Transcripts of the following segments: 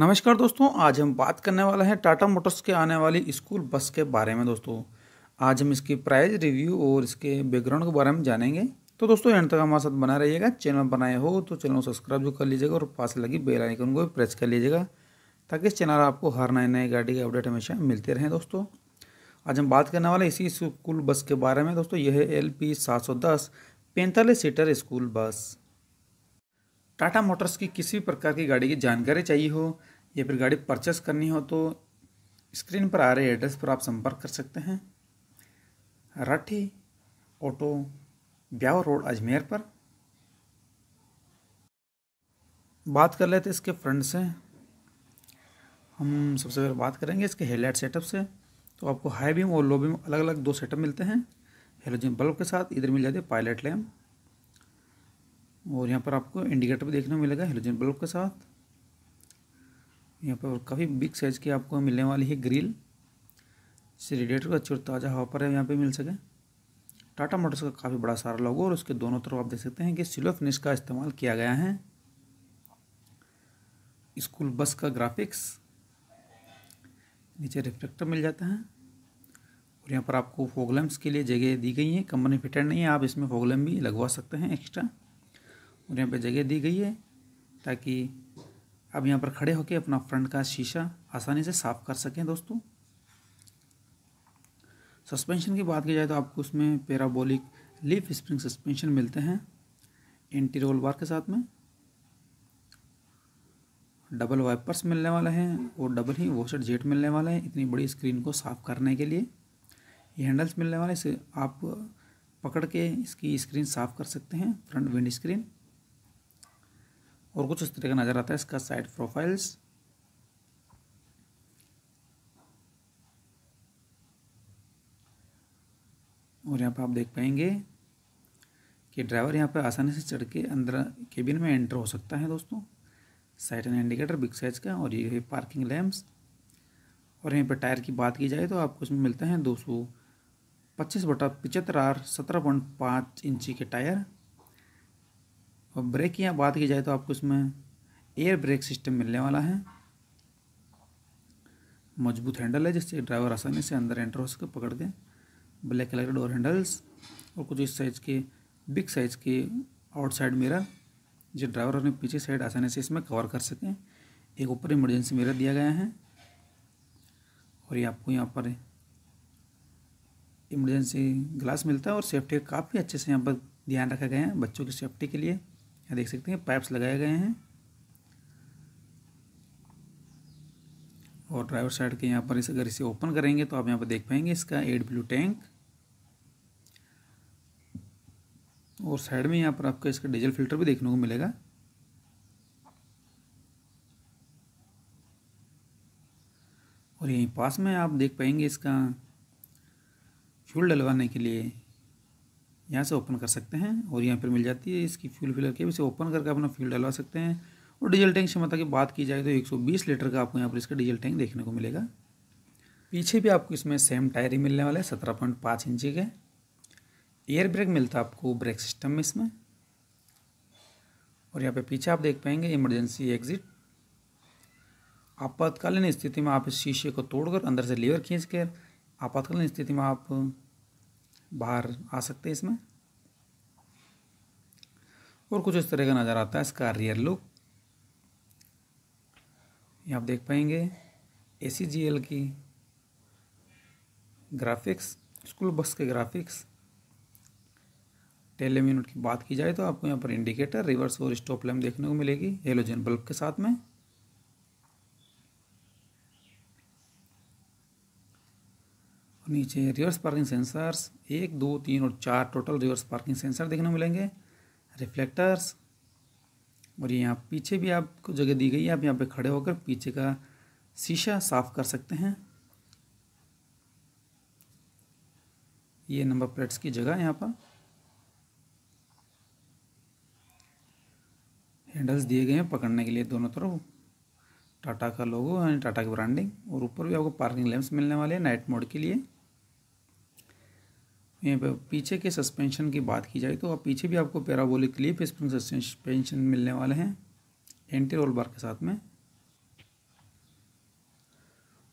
नमस्कार दोस्तों आज हम बात करने वाले हैं टाटा मोटर्स के आने वाली स्कूल बस के बारे में दोस्तों आज हम इसकी प्राइस रिव्यू और इसके बैकग्राउंड के बारे में जानेंगे तो दोस्तों एंड तक हमारे साथ बना रहिएगा चैनल बनाए हो तो चैनल को सब्सक्राइब जो कर लीजिएगा और पास लगी बेल आइकन को भी प्रेस कर लीजिएगा ताकि इस चैनल आपको हर नए नए गाड़ी के अपडेट हमेशा मिलते रहें दोस्तों आज हम बात करने वाले इसी स्कूल बस के बारे में दोस्तों यह है एल पी सात सौ दस पैंतालीस seater school bus Tata Motors की किसी भी प्रकार की गाड़ी की जानकारी चाहिए हो या फिर गाड़ी परचेस करनी हो तो स्क्रीन पर आ रहे एड्रेस पर आप संपर्क कर सकते हैं राठी ऑटो ब्यावर रोड अजमेर पर बात कर लेते इसके फ्रंट से हम सबसे पहले बात करेंगे इसके हेडलाइट सेटअप से तो आपको हाई बीम और लो बीम अलग अलग दो सेटअप मिलते हैं हेलोजन बल्ब के साथ इधर मिल जाते पायलट लैम्प और यहाँ पर आपको इंडिकेटर भी देखने को मिलेगा हेलोजन बल्ब के साथ यहाँ पर काफ़ी बिग साइज़ की आपको मिलने वाली है ग्रिल इससे रेडिएटर का चोर ताज़ा हवा पर यहाँ पर मिल सके टाटा मोटर्स का काफ़ी बड़ा सारा लोगो और उसके दोनों तरफ आप देख सकते हैं कि सिलो फिनिश का इस्तेमाल किया गया है स्कूल बस का ग्राफिक्स नीचे रिफ्लेक्टर मिल जाता है और यहाँ पर आपको फोगलम्स के लिए जगह दी गई है कंपनी फिटेड नहीं है आप इसमें फोगलम भी लगवा सकते हैं एक्स्ट्रा और यहाँ पर जगह दी गई है ताकि अब यहाँ पर खड़े होकर अपना फ्रंट का शीशा आसानी से साफ़ कर सकें दोस्तों सस्पेंशन की बात की जाए तो आपको उसमें पैराबोलिक लीफ स्प्रिंग सस्पेंशन मिलते हैं एंटी रोल बार के साथ में डबल वाइपर्स मिलने वाले हैं और डबल ही वॉशर जेट मिलने वाले हैं इतनी बड़ी स्क्रीन को साफ़ करने के लिए ये हैंडल्स मिलने वाले इसे आप पकड़ के इसकी स्क्रीन साफ़ कर सकते हैं फ्रंट विंड स्क्रीन और कुछ इस तरह का नज़र आता है इसका साइड प्रोफाइल्स और यहाँ पर आप देख पाएंगे कि ड्राइवर यहाँ पर आसानी से चढ़ के अंदर केबिन में एंटर हो सकता है दोस्तों side and indicator big size का और ये है पार्किंग लैम्प्स और यहीं पर टायर की बात की जाए तो आपको इसमें मिलता है दो सौ पच्चीस बटा पिचहत्तर आर सत्रह पॉइंट पाँच इंची के टायर और ब्रेक की यहाँ बात की जाए तो आपको इसमें एयर ब्रेक सिस्टम मिलने वाला है मजबूत हैंडल है जिससे ड्राइवर आसानी से अंदर एंटर हो सके पकड़ के ब्लैक कलर के डोर हैंडल्स और कुछ इस साइज़ के बिग साइज़ के आउटसाइड मिरर जो ड्राइवर अपने पीछे साइड आसानी से इसमें कवर कर सकें एक ऊपर इमरजेंसी मिरर दिया गया है और ये आपको यहाँ पर इमरजेंसी ग्लास मिलता है और सेफ्टी काफ़ी अच्छे से यहाँ पर ध्यान रखा गया है बच्चों की सेफ्टी के लिए यहाँ देख सकते हैं पाइप्स लगाए गए हैं और ड्राइवर साइड के यहाँ पर इस अगर इसे ओपन करेंगे तो आप यहाँ पर देख पाएंगे इसका एड ब्लू टैंक और साइड में यहाँ पर आपको इसका डीजल फिल्टर भी देखने को मिलेगा और यहीं पास में आप देख पाएंगे इसका फ्यूल डलवाने के लिए यहाँ से ओपन कर सकते हैं और यहाँ पर मिल जाती है इसकी फ्यूल फिलर के इसे ओपन करके अपना फ्यूल डलवा सकते हैं और डीजल टैंक क्षमता की बात की जाए तो 120 लीटर का आपको यहाँ पर इसका डीजल टैंक देखने को मिलेगा पीछे भी आपको इसमें सेम टायर ही मिलने वाला है सत्रह पॉइंट पाँच इंची के एयर ब्रेक मिलता है आपको ब्रेक सिस्टम में इसमें और यहाँ पे पीछे आप देख पाएंगे इमरजेंसी एग्जिट आपातकालीन स्थिति में आप इस शीशे को तोड़कर अंदर से लेवर खींच कर आपातकालीन स्थिति में आप बाहर आ सकते हैं इसमें और कुछ इस तरह का नज़र आता है इसका रियर लुक ये आप देख पाएंगे ए सी जी एल की ग्राफिक्स स्कूल बस के ग्राफिक्स टेलम यूनिट की बात की जाए तो आपको यहाँ पर इंडिकेटर रिवर्स और स्टॉप लैम्प देखने को मिलेगी हेलोजन बल्ब के साथ में नीचे रिवर्स पार्किंग सेंसर्स एक दो तीन और चार टोटल रिवर्स पार्किंग सेंसर देखने को मिलेंगे रिफ्लेक्टर्स और ये यहाँ पीछे भी आपको जगह दी गई है आप यहाँ पे खड़े होकर पीछे का शीशा साफ कर सकते हैं ये नंबर प्लेट्स की जगह यहाँ पर हैंडल्स दिए गए हैं पकड़ने के लिए दोनों तरफ टाटा का लोगो यानी टाटा की ब्रांडिंग और ऊपर भी आपको पार्किंग लैंप्स मिलने वाले हैं नाइट मोड के लिए पीछे के सस्पेंशन की बात की जाए तो आप पीछे भी आपको पैराबोलिक क्लिप स्प्रिंग सस्पेंशन मिलने वाले हैं एंटी रोल बार के साथ में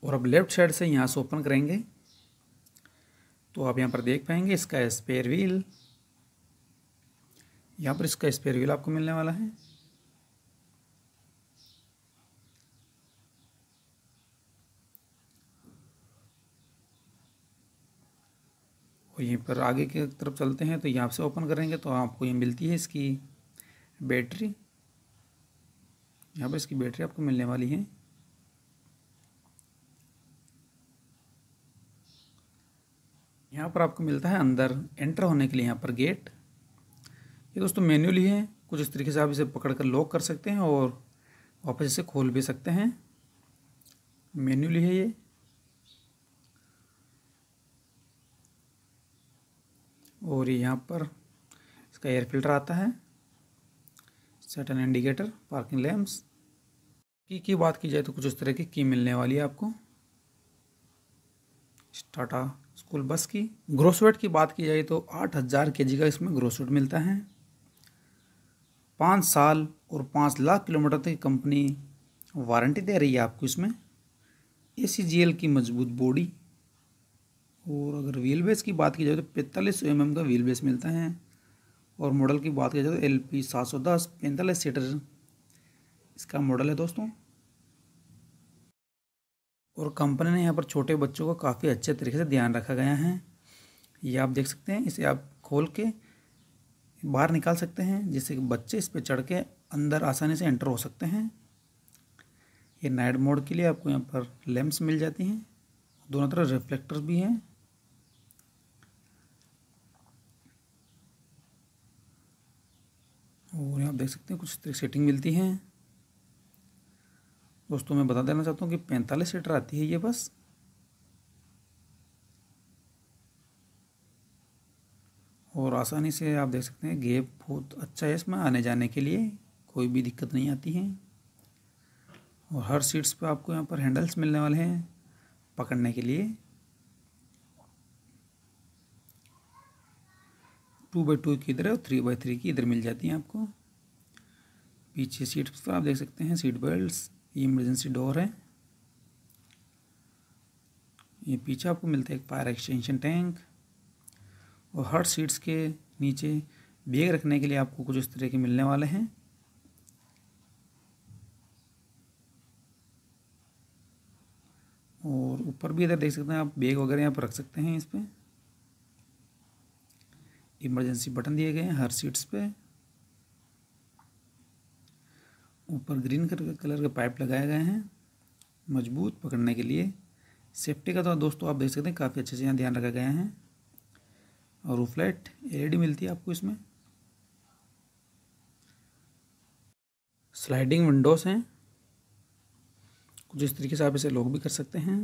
और अब लेफ्ट साइड से यहाँ से ओपन करेंगे तो आप यहाँ पर देख पाएंगे इसका स्पेयर व्हील यहाँ पर इसका स्पेयर व्हील आपको मिलने वाला है यहीं पर आगे की तरफ चलते हैं तो यहाँ से ओपन करेंगे तो आपको ये मिलती है इसकी बैटरी यहाँ पर इसकी बैटरी आपको मिलने वाली है यहाँ पर आपको मिलता है अंदर एंटर होने के लिए यहाँ पर गेट ये दोस्तों मैन्युअली है कुछ इस तरीके से आप इसे पकड़ कर लॉक कर सकते हैं और वापस इसे खोल भी सकते हैं मैन्युअली है ये और यहाँ पर इसका एयर फिल्टर आता है सटन इंडिकेटर पार्किंग लैम्प्स की की बात की जाए तो कुछ उस तरह की की मिलने वाली है आपको टाटा स्कूल बस की ग्रोसवेट की बात की जाए तो आठ हज़ार के का इसमें ग्रोसवेट मिलता है पाँच साल और पाँच लाख किलोमीटर तक कंपनी वारंटी दे रही है आपको इसमें ए की मजबूत बॉडी और अगर व्हील बेस की बात की जाए तो पैंतालीस सौ mm एम का व्हील बेस मिलता है और मॉडल की बात की जाए तो एल पी सात सौ दस पैंतालीस सीटर इसका मॉडल है दोस्तों और कंपनी ने यहाँ पर छोटे बच्चों का काफ़ी अच्छे तरीके से ध्यान रखा गया है ये आप देख सकते हैं इसे आप खोल के बाहर निकाल सकते हैं जिससे कि बच्चे इस पर चढ़ के अंदर आसानी से एंटर हो सकते हैं ये नाइट मोड के लिए आपको यहाँ पर लैम्प्स मिल जाती हैं दोनों तरफ रिफ्लेक्टर भी हैं और यहाँ आप देख सकते हैं कुछ सेटिंग मिलती हैं दोस्तों मैं बता देना चाहता हूँ कि पैंतालीस सीटर आती है ये बस और आसानी से आप देख सकते हैं गेप बहुत अच्छा है इसमें आने जाने के लिए कोई भी दिक्कत नहीं आती है और हर सीट्स पे आपको यहाँ पर हैंडल्स मिलने वाले हैं पकड़ने के लिए टू बाई टू की इधर है और थ्री बाई थ्री की इधर मिल जाती हैं आपको पीछे सीट तो आप देख सकते हैं सीट बेल्ट ये इमरजेंसी डोर है ये पीछे आपको मिलता है एक फायर एक्सटेंशन टैंक और हर सीट्स के नीचे बैग रखने के लिए आपको कुछ इस तरह के मिलने वाले हैं और ऊपर भी इधर देख सकते हैं आप बैग वगैरह यहाँ पर रख सकते हैं इस पर इमरजेंसी बटन दिए गए हैं हर सीट्स पे ऊपर ग्रीन कलर के पाइप लगाए गए हैं मजबूत पकड़ने के लिए सेफ्टी का तो दोस्तों आप देख सकते हैं काफ़ी अच्छे से यहाँ ध्यान रखा गया है और वो ई एलईडी मिलती है आपको इसमें स्लाइडिंग विंडोज़ हैं कुछ इस तरीके से आप इसे लॉक भी कर सकते हैं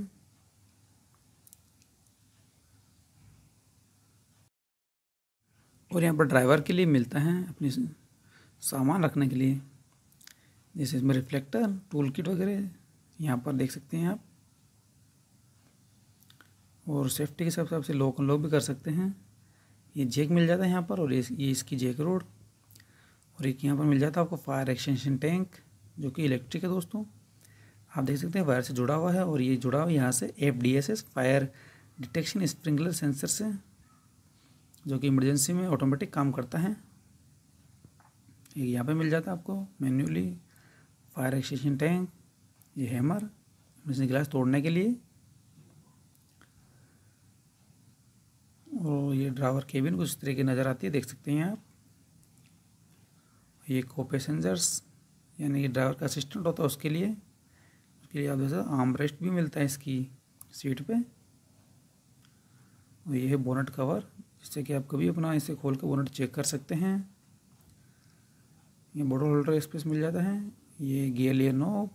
और यहाँ पर ड्राइवर के लिए मिलता है अपने सामान रखने के लिए जैसे इसमें रिफ्लेक्टर टूल किट वगैरह यहाँ पर देख सकते हैं आप और सेफ्टी के हिसाब से आपसे लोक अनलॉक भी कर सकते हैं ये जेक मिल जाता है यहाँ पर और ये इसकी जेक रोड और एक यहाँ पर मिल जाता है आपको फायर एक्सटेंशन टैंक जो कि इलेक्ट्रिक है दोस्तों आप देख सकते हैं वायर से जुड़ा हुआ है और ये जुड़ा हुआ यहाँ से F fire detection sprinkler sensor से जो कि इमरजेंसी में ऑटोमेटिक काम करता है एक यहाँ पे मिल जाता है आपको मैन्युअली फायर एक्सटेंशन टैंक ये हैमर इमरजेंसी ग्लास तोड़ने के लिए और ये ड्राइवर केबिन कुछ तरह की नज़र आती है देख सकते हैं आप ये को पैसेंजर्स यानी कि ड्राइवर का असिस्टेंट होता है उसके लिए उसके लिए आप जैसे आर्म रेस्ट भी मिलता है इसकी सीट पे और ये है बोनट कवर जिससे कि आप कभी अपना इसे खोल कर बोनट चेक कर सकते हैं ये बॉटल होल्डर स्पेस मिल जाता है ये गियर लेयर नॉब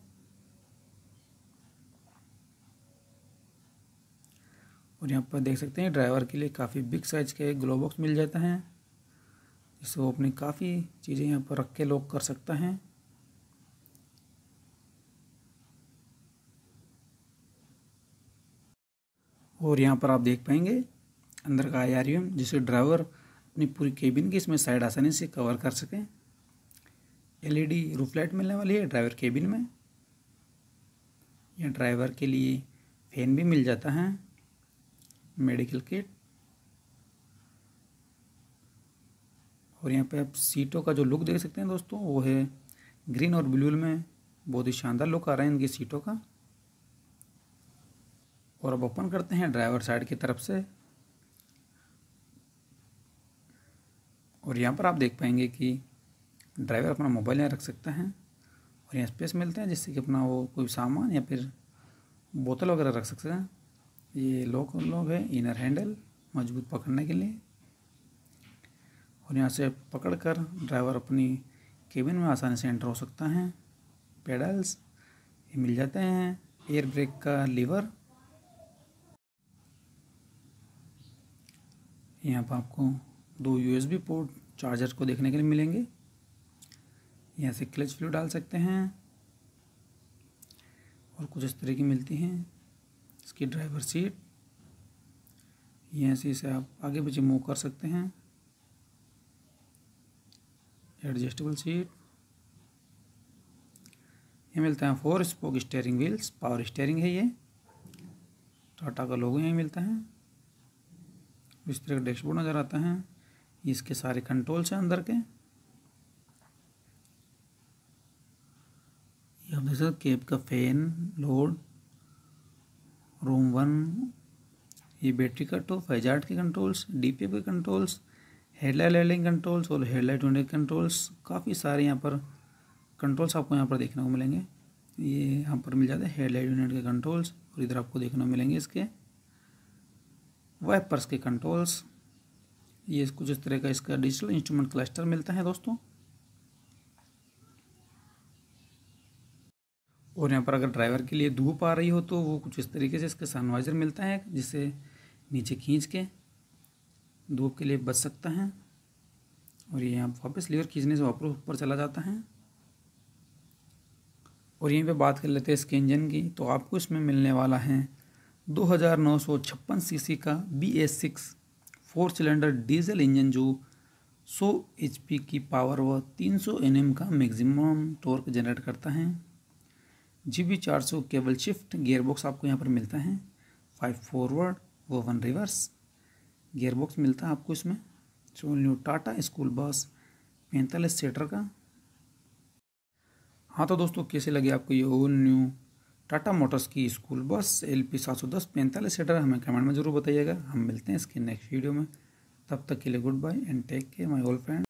और यहाँ पर देख सकते हैं ड्राइवर के लिए काफ़ी बिग साइज़ का एक ग्लो बॉक्स मिल जाता है जिससे वो अपनी काफ़ी चीज़ें यहाँ पर रख के लॉक कर सकता है और यहाँ पर आप देख पाएंगे अंदर का आई आर यू एम जिससे ड्राइवर अपनी पूरी केबिन की इसमें साइड आसानी से कवर कर सकें एलईडी रूफ लाइट मिलने वाली है ड्राइवर केबिन में या ड्राइवर के लिए फैन भी मिल जाता है मेडिकल किट और यहाँ पे आप सीटों का जो लुक देख सकते हैं दोस्तों वो है ग्रीन और ब्लू में बहुत ही शानदार लुक आ रहा है इनकी सीटों का और अब ओपन करते हैं ड्राइवर साइड की तरफ से और यहाँ पर आप देख पाएंगे कि ड्राइवर अपना मोबाइल यहाँ रख सकता है और यहाँ स्पेस मिलते हैं जिससे कि अपना वो कोई सामान या फिर बोतल वगैरह रख सकते हैं ये लॉक लॉक है इनर हैंडल मजबूत पकड़ने के लिए और यहाँ से पकड़ कर ड्राइवर अपनी केबिन में आसानी से एंटर हो सकता है पेडल्स ये मिल जाते हैं एयर ब्रेक का लीवर यहाँ पर आपको दो यूएसबी पोर्ट चार्जर को देखने के लिए मिलेंगे यहाँ से क्लच फ्लू डाल सकते हैं और कुछ इस तरह की मिलती हैं इसकी ड्राइवर सीट यहाँ से इसे आप आगे पीछे मूव कर सकते हैं एडजस्टेबल सीट ये मिलता है four spoke steering wheels power steering है ये टाटा का लोगो यहीं मिलता है इस तरह का डैशबोर्ड नज़र आता है इसके सारे कंट्रोल्स हैं अंदर के ये आप देख सकते केब का फैन लोड रूम वन ये बैटरी कट ऑफ हेजार्ट के कंट्रोल्स डी के कंट्रोल्स हेडलाइट लाइटिंग कंट्रोल्स और हेडलाइट यूनिट कंट्रोल्स काफ़ी सारे यहाँ पर कंट्रोल्स आपको यहाँ पर देखने को मिलेंगे ये यहाँ पर मिल जाते हैं हेडलाइट यूनिट के कंट्रोल्स और इधर आपको देखने को मिलेंगे इसके वाइपर्स के कंट्रोल्स ये कुछ इस तरह का इसका डिजिटल इंस्ट्रूमेंट क्लस्टर मिलता है दोस्तों और यहाँ पर अगर ड्राइवर के लिए धूप आ रही हो तो वो कुछ इस तरीके से इसका सनवाइज़र मिलता है जिसे नीचे खींच के धूप के लिए बच सकता है और ये यहाँ वापस लीवर खींचने से वापस ऊपर चला जाता है और यहीं पे बात कर लेते हैं इसके इंजन की तो आपको इसमें मिलने वाला है दो हज़ार नौ सौ छप्पन सी का B S six four cylinder diesel engine जो 100 एच की पावर व 300 सौ का मैक्सिमम टॉर्क जनरेट करता है जी बी चार सौ केबल शिफ्ट गेयरबॉक्स आपको यहाँ पर मिलता है फाइव फॉरवर्ड व वन रिवर्स गेयरबॉक्स मिलता है आपको इसमें so new Tata school bus पैंतालीस सीटर का हाँ तो दोस्तों कैसे लगे आपको ये ओल न्यू टाटा मोटर्स की स्कूल बस एल पी सात सौ दस पैंतालीस सीटर हमें कमेंट में ज़रूर बताइएगा हम मिलते हैं इसके नेक्स्ट वीडियो में तब तक के लिए goodbye and take care my all friend